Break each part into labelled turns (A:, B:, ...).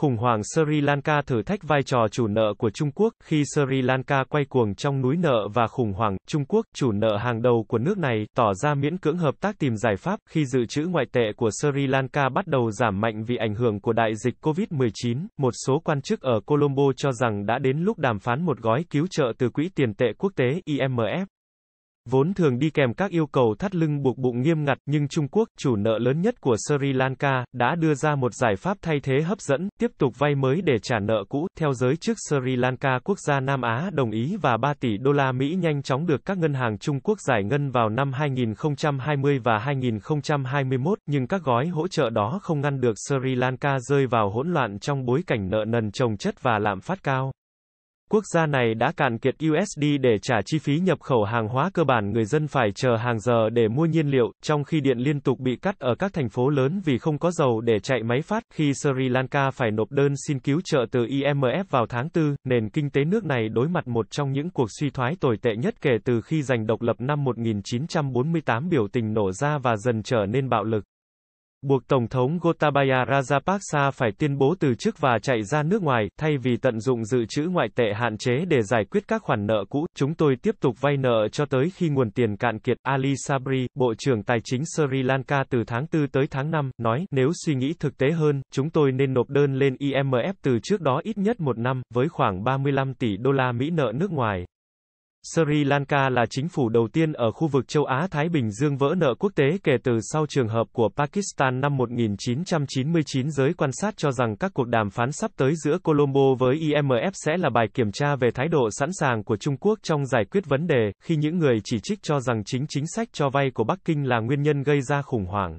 A: khủng hoảng Sri Lanka thử thách vai trò chủ nợ của Trung Quốc, khi Sri Lanka quay cuồng trong núi nợ và khủng hoảng, Trung Quốc, chủ nợ hàng đầu của nước này, tỏ ra miễn cưỡng hợp tác tìm giải pháp, khi dự trữ ngoại tệ của Sri Lanka bắt đầu giảm mạnh vì ảnh hưởng của đại dịch COVID-19, một số quan chức ở Colombo cho rằng đã đến lúc đàm phán một gói cứu trợ từ Quỹ tiền tệ quốc tế IMF vốn thường đi kèm các yêu cầu thắt lưng buộc bụng nghiêm ngặt, nhưng Trung Quốc, chủ nợ lớn nhất của Sri Lanka, đã đưa ra một giải pháp thay thế hấp dẫn, tiếp tục vay mới để trả nợ cũ. Theo giới chức Sri Lanka, quốc gia Nam Á đồng ý và 3 tỷ đô la Mỹ nhanh chóng được các ngân hàng Trung Quốc giải ngân vào năm 2020 và 2021, nhưng các gói hỗ trợ đó không ngăn được Sri Lanka rơi vào hỗn loạn trong bối cảnh nợ nần chồng chất và lạm phát cao. Quốc gia này đã cạn kiệt USD để trả chi phí nhập khẩu hàng hóa cơ bản người dân phải chờ hàng giờ để mua nhiên liệu, trong khi điện liên tục bị cắt ở các thành phố lớn vì không có dầu để chạy máy phát. Khi Sri Lanka phải nộp đơn xin cứu trợ từ IMF vào tháng 4, nền kinh tế nước này đối mặt một trong những cuộc suy thoái tồi tệ nhất kể từ khi giành độc lập năm 1948 biểu tình nổ ra và dần trở nên bạo lực buộc Tổng thống Gotabaya Rajapaksa phải tuyên bố từ chức và chạy ra nước ngoài, thay vì tận dụng dự trữ ngoại tệ hạn chế để giải quyết các khoản nợ cũ, chúng tôi tiếp tục vay nợ cho tới khi nguồn tiền cạn kiệt. Ali Sabri, Bộ trưởng Tài chính Sri Lanka từ tháng 4 tới tháng 5, nói, nếu suy nghĩ thực tế hơn, chúng tôi nên nộp đơn lên IMF từ trước đó ít nhất một năm, với khoảng 35 tỷ đô la Mỹ nợ nước ngoài. Sri Lanka là chính phủ đầu tiên ở khu vực châu Á-Thái Bình Dương vỡ nợ quốc tế kể từ sau trường hợp của Pakistan năm 1999. Giới quan sát cho rằng các cuộc đàm phán sắp tới giữa Colombo với IMF sẽ là bài kiểm tra về thái độ sẵn sàng của Trung Quốc trong giải quyết vấn đề, khi những người chỉ trích cho rằng chính chính sách cho vay của Bắc Kinh là nguyên nhân gây ra khủng hoảng.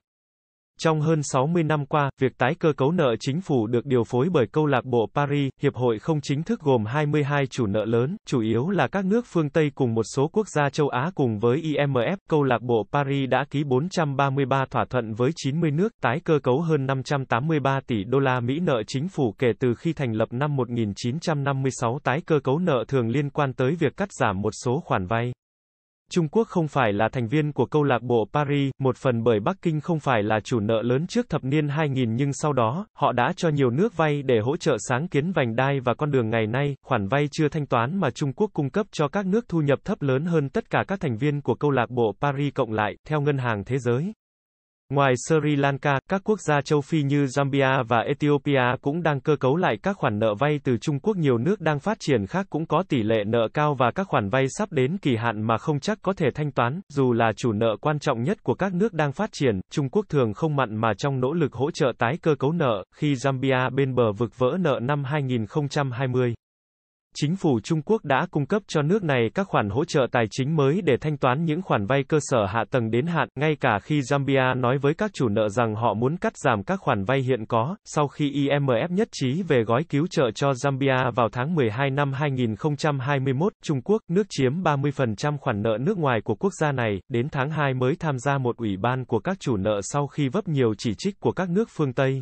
A: Trong hơn 60 năm qua, việc tái cơ cấu nợ chính phủ được điều phối bởi câu lạc bộ Paris, hiệp hội không chính thức gồm 22 chủ nợ lớn, chủ yếu là các nước phương Tây cùng một số quốc gia châu Á cùng với IMF. Câu lạc bộ Paris đã ký 433 thỏa thuận với 90 nước, tái cơ cấu hơn 583 tỷ đô la Mỹ nợ chính phủ kể từ khi thành lập năm 1956. Tái cơ cấu nợ thường liên quan tới việc cắt giảm một số khoản vay. Trung Quốc không phải là thành viên của câu lạc bộ Paris, một phần bởi Bắc Kinh không phải là chủ nợ lớn trước thập niên 2000 nhưng sau đó, họ đã cho nhiều nước vay để hỗ trợ sáng kiến vành đai và con đường ngày nay, khoản vay chưa thanh toán mà Trung Quốc cung cấp cho các nước thu nhập thấp lớn hơn tất cả các thành viên của câu lạc bộ Paris cộng lại, theo Ngân hàng Thế giới. Ngoài Sri Lanka, các quốc gia châu Phi như Zambia và Ethiopia cũng đang cơ cấu lại các khoản nợ vay từ Trung Quốc. Nhiều nước đang phát triển khác cũng có tỷ lệ nợ cao và các khoản vay sắp đến kỳ hạn mà không chắc có thể thanh toán. Dù là chủ nợ quan trọng nhất của các nước đang phát triển, Trung Quốc thường không mặn mà trong nỗ lực hỗ trợ tái cơ cấu nợ, khi Zambia bên bờ vực vỡ nợ năm 2020 chính phủ Trung Quốc đã cung cấp cho nước này các khoản hỗ trợ tài chính mới để thanh toán những khoản vay cơ sở hạ tầng đến hạn, ngay cả khi Zambia nói với các chủ nợ rằng họ muốn cắt giảm các khoản vay hiện có, sau khi IMF nhất trí về gói cứu trợ cho Zambia vào tháng 12 năm 2021, Trung Quốc, nước chiếm 30% khoản nợ nước ngoài của quốc gia này, đến tháng 2 mới tham gia một ủy ban của các chủ nợ sau khi vấp nhiều chỉ trích của các nước phương Tây.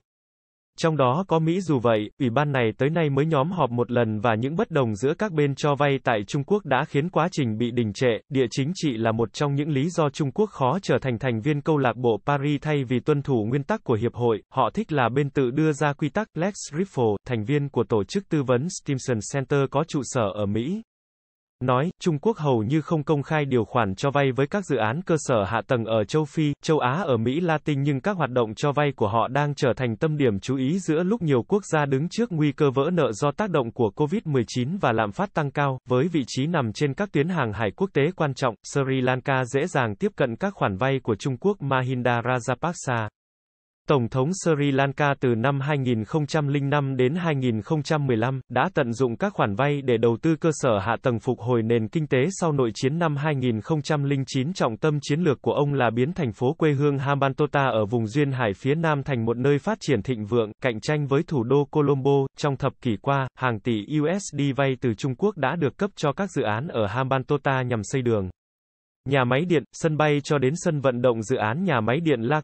A: Trong đó có Mỹ dù vậy, ủy ban này tới nay mới nhóm họp một lần và những bất đồng giữa các bên cho vay tại Trung Quốc đã khiến quá trình bị đình trệ, địa chính trị là một trong những lý do Trung Quốc khó trở thành thành viên câu lạc bộ Paris thay vì tuân thủ nguyên tắc của hiệp hội, họ thích là bên tự đưa ra quy tắc Lex Riffle, thành viên của tổ chức tư vấn Stimson Center có trụ sở ở Mỹ, Nói, Trung Quốc hầu như không công khai điều khoản cho vay với các dự án cơ sở hạ tầng ở châu Phi, châu Á ở Mỹ Latin nhưng các hoạt động cho vay của họ đang trở thành tâm điểm chú ý giữa lúc nhiều quốc gia đứng trước nguy cơ vỡ nợ do tác động của COVID-19 và lạm phát tăng cao, với vị trí nằm trên các tuyến hàng hải quốc tế quan trọng, Sri Lanka dễ dàng tiếp cận các khoản vay của Trung Quốc Mahinda Rajapaksa. Tổng thống Sri Lanka từ năm 2005 đến 2015 đã tận dụng các khoản vay để đầu tư cơ sở hạ tầng phục hồi nền kinh tế sau nội chiến năm 2009 trọng tâm chiến lược của ông là biến thành phố quê hương Hambantota ở vùng duyên hải phía nam thành một nơi phát triển thịnh vượng, cạnh tranh với thủ đô Colombo. Trong thập kỷ qua, hàng tỷ USD vay từ Trung Quốc đã được cấp cho các dự án ở Hambantota nhằm xây đường Nhà máy điện, sân bay cho đến sân vận động dự án nhà máy điện Lak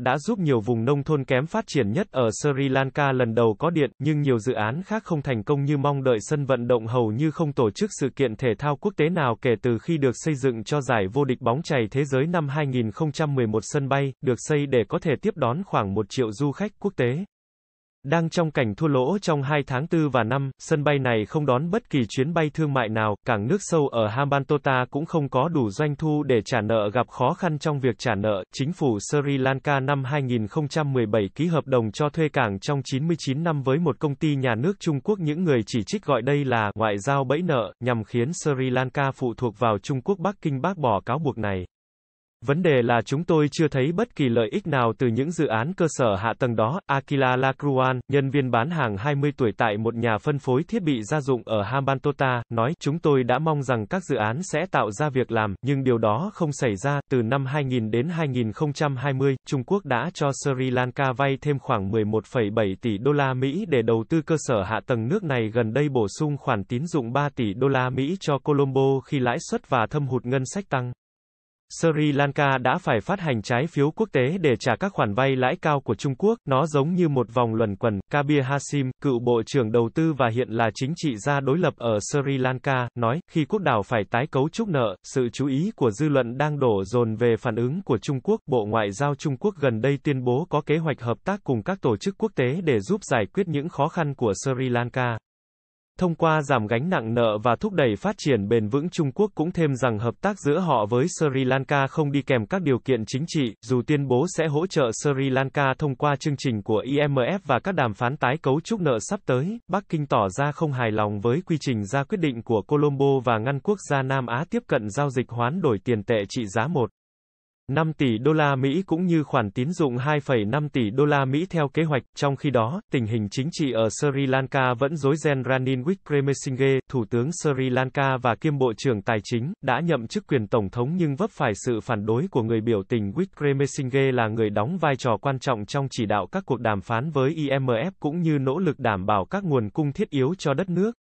A: đã giúp nhiều vùng nông thôn kém phát triển nhất ở Sri Lanka lần đầu có điện, nhưng nhiều dự án khác không thành công như mong đợi sân vận động hầu như không tổ chức sự kiện thể thao quốc tế nào kể từ khi được xây dựng cho giải vô địch bóng chày thế giới năm 2011 sân bay, được xây để có thể tiếp đón khoảng 1 triệu du khách quốc tế. Đang trong cảnh thua lỗ trong 2 tháng 4 và 5, sân bay này không đón bất kỳ chuyến bay thương mại nào, cảng nước sâu ở Hambantota cũng không có đủ doanh thu để trả nợ gặp khó khăn trong việc trả nợ. Chính phủ Sri Lanka năm 2017 ký hợp đồng cho thuê cảng trong 99 năm với một công ty nhà nước Trung Quốc. Những người chỉ trích gọi đây là ngoại giao bẫy nợ, nhằm khiến Sri Lanka phụ thuộc vào Trung Quốc Bắc Kinh bác bỏ cáo buộc này. Vấn đề là chúng tôi chưa thấy bất kỳ lợi ích nào từ những dự án cơ sở hạ tầng đó. Akila Lakruan, nhân viên bán hàng 20 tuổi tại một nhà phân phối thiết bị gia dụng ở Hambantota, nói, chúng tôi đã mong rằng các dự án sẽ tạo ra việc làm, nhưng điều đó không xảy ra. Từ năm 2000 đến 2020, Trung Quốc đã cho Sri Lanka vay thêm khoảng 11,7 tỷ đô la Mỹ để đầu tư cơ sở hạ tầng nước này gần đây bổ sung khoản tín dụng 3 tỷ đô la Mỹ cho Colombo khi lãi suất và thâm hụt ngân sách tăng. Sri Lanka đã phải phát hành trái phiếu quốc tế để trả các khoản vay lãi cao của Trung Quốc, nó giống như một vòng luẩn quẩn. Kabir Hasim, cựu Bộ trưởng Đầu tư và hiện là chính trị gia đối lập ở Sri Lanka, nói, khi quốc đảo phải tái cấu trúc nợ, sự chú ý của dư luận đang đổ dồn về phản ứng của Trung Quốc. Bộ Ngoại giao Trung Quốc gần đây tuyên bố có kế hoạch hợp tác cùng các tổ chức quốc tế để giúp giải quyết những khó khăn của Sri Lanka. Thông qua giảm gánh nặng nợ và thúc đẩy phát triển bền vững Trung Quốc cũng thêm rằng hợp tác giữa họ với Sri Lanka không đi kèm các điều kiện chính trị, dù tuyên bố sẽ hỗ trợ Sri Lanka thông qua chương trình của IMF và các đàm phán tái cấu trúc nợ sắp tới, Bắc Kinh tỏ ra không hài lòng với quy trình ra quyết định của Colombo và ngăn quốc gia Nam Á tiếp cận giao dịch hoán đổi tiền tệ trị giá 1. 5 tỷ đô la Mỹ cũng như khoản tín dụng 2,5 tỷ đô la Mỹ theo kế hoạch, trong khi đó, tình hình chính trị ở Sri Lanka vẫn rối ren Ranil Wickremesinghe, Thủ tướng Sri Lanka và kiêm Bộ trưởng Tài chính, đã nhậm chức quyền Tổng thống nhưng vấp phải sự phản đối của người biểu tình Wickremesinghe là người đóng vai trò quan trọng trong chỉ đạo các cuộc đàm phán với IMF cũng như nỗ lực đảm bảo các nguồn cung thiết yếu cho đất nước.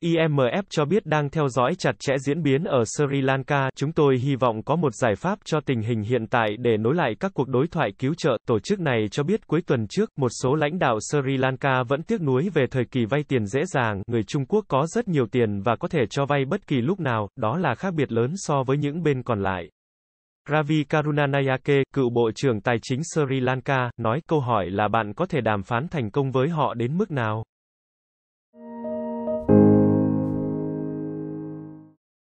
A: IMF cho biết đang theo dõi chặt chẽ diễn biến ở Sri Lanka, chúng tôi hy vọng có một giải pháp cho tình hình hiện tại để nối lại các cuộc đối thoại cứu trợ. Tổ chức này cho biết cuối tuần trước, một số lãnh đạo Sri Lanka vẫn tiếc nuối về thời kỳ vay tiền dễ dàng, người Trung Quốc có rất nhiều tiền và có thể cho vay bất kỳ lúc nào, đó là khác biệt lớn so với những bên còn lại. Ravi Karunanayake, cựu Bộ trưởng Tài chính Sri Lanka, nói câu hỏi là bạn có thể đàm phán thành công với họ đến mức nào?